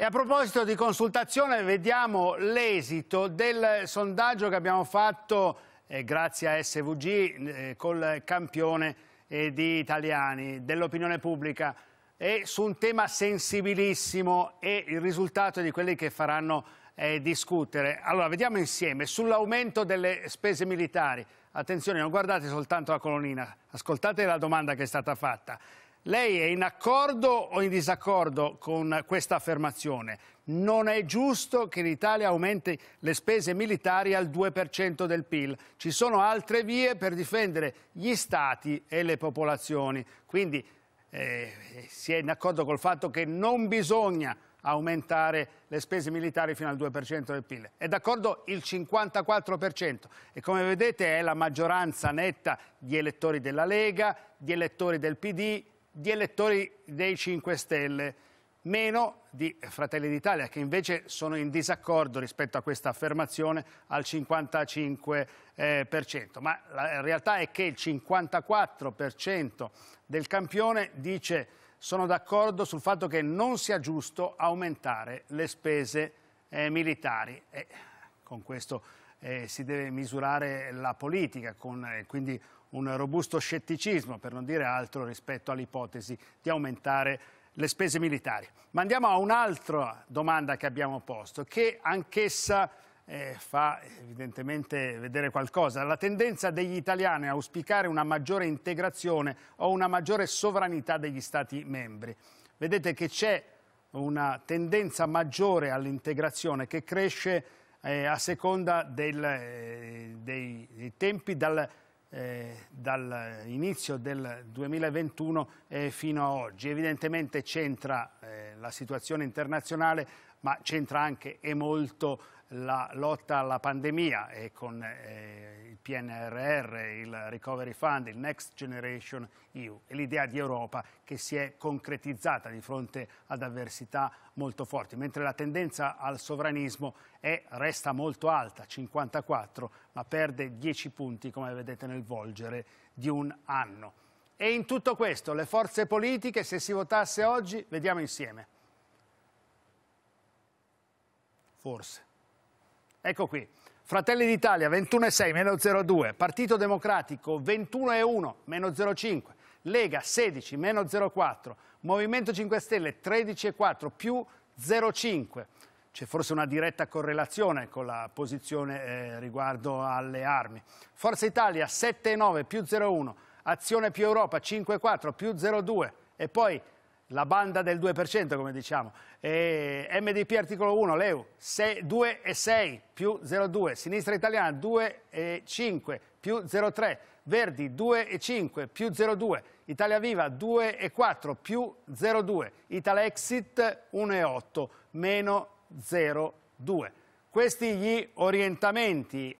E a proposito di consultazione, vediamo l'esito del sondaggio che abbiamo fatto, eh, grazie a SVG, eh, col campione eh, di italiani, dell'opinione pubblica, e su un tema sensibilissimo e il risultato è di quelli che faranno eh, discutere. Allora, vediamo insieme sull'aumento delle spese militari. Attenzione, non guardate soltanto la colonnina, ascoltate la domanda che è stata fatta. Lei è in accordo o in disaccordo con questa affermazione? Non è giusto che l'Italia aumenti le spese militari al 2% del PIL. Ci sono altre vie per difendere gli stati e le popolazioni. Quindi eh, si è in accordo col fatto che non bisogna aumentare le spese militari fino al 2% del PIL. È d'accordo il 54% e come vedete è la maggioranza netta di elettori della Lega, di elettori del PD, di elettori dei 5 Stelle, meno di Fratelli d'Italia, che invece sono in disaccordo rispetto a questa affermazione al 55%. Eh, Ma la realtà è che il 54% del campione dice sono d'accordo sul fatto che non sia giusto aumentare le spese eh, militari. E con questo eh, si deve misurare la politica, con eh, quindi un robusto scetticismo, per non dire altro, rispetto all'ipotesi di aumentare le spese militari. Ma andiamo a un'altra domanda che abbiamo posto, che anch'essa eh, fa evidentemente vedere qualcosa. La tendenza degli italiani a auspicare una maggiore integrazione o una maggiore sovranità degli Stati membri. Vedete che c'è una tendenza maggiore all'integrazione che cresce eh, a seconda del, eh, dei, dei, tempi dal, eh, dall'inizio del 2021 eh, fino a oggi. Evidentemente c'entra eh, la situazione internazionale, ma c'entra anche e molto la lotta alla pandemia e con eh, il PNRR, il Recovery Fund, il Next Generation EU e l'idea di Europa che si è concretizzata di fronte ad avversità molto forti, mentre la tendenza al sovranismo è, resta molto alta, 54, ma perde 10 punti come vedete nel volgere di un anno. E in tutto questo le forze politiche, se si votasse oggi, vediamo insieme forse. Ecco qui, Fratelli d'Italia 21,6 meno 0,2, Partito Democratico 21,1 meno 0,5, Lega 16 meno 0,4, Movimento 5 Stelle 13,4 più 0,5. C'è forse una diretta correlazione con la posizione eh, riguardo alle armi. Forza Italia 7,9 più 0,1, Azione più Europa 5,4 più 0,2 e poi la banda del 2%, come diciamo. E MDP articolo 1, l'EU 2,6 più 0,2, sinistra italiana 2,5 più 0,3, Verdi 2,5 più 0,2, Italia Viva 2,4 più 0,2, Italia Exit 1,8 meno 0,2. Questi gli orientamenti